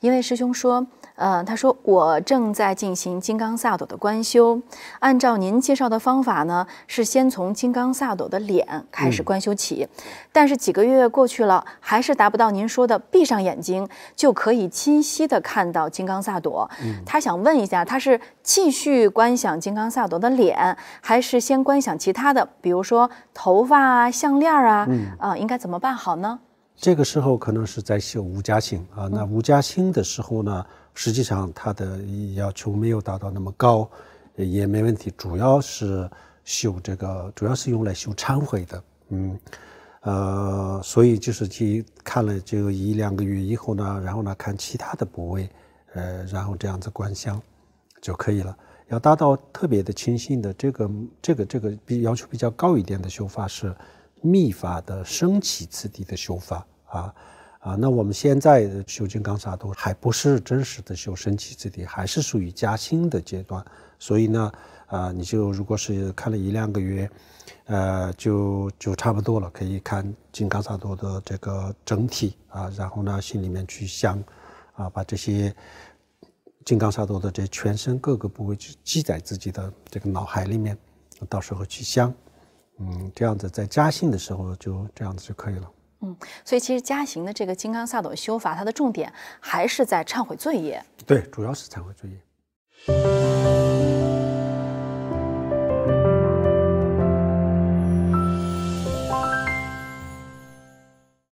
因为师兄说，呃，他说我正在进行金刚萨朵的观修，按照您介绍的方法呢，是先从金刚萨朵的脸开始观修起。但是几个月过去了，还是达不到您说的闭上眼睛就可以清晰的看到金刚萨朵。他想问一下，他是继续观想金刚萨朵的脸，还是先观想其他的，比如说头发啊、项链啊啊，应该怎么办好呢？这个时候可能是在修五加行啊，那五加行的时候呢，实际上它的要求没有达到那么高，也没问题。主要是修这个，主要是用来修忏悔的，嗯，呃，所以就是去看了就一两个月以后呢，然后呢看其他的部位，呃，然后这样子观想就可以了。要达到特别的清新的这个这个这个比要求比较高一点的修法是密法的升起次第的修法。啊啊，那我们现在修金刚萨埵还不是真实的修升起之地，还是属于加薪的阶段。所以呢，啊，你就如果是看了一两个月，呃，就就差不多了，可以看金刚萨埵的这个整体啊。然后呢，心里面去想，啊，把这些金刚萨埵的这全身各个部位去记载自己的这个脑海里面，到时候去想，嗯，这样子在加心的时候就这样子就可以了。嗯，所以其实加行的这个金刚萨埵修法，它的重点还是在忏悔罪业。对，主要是忏悔罪业。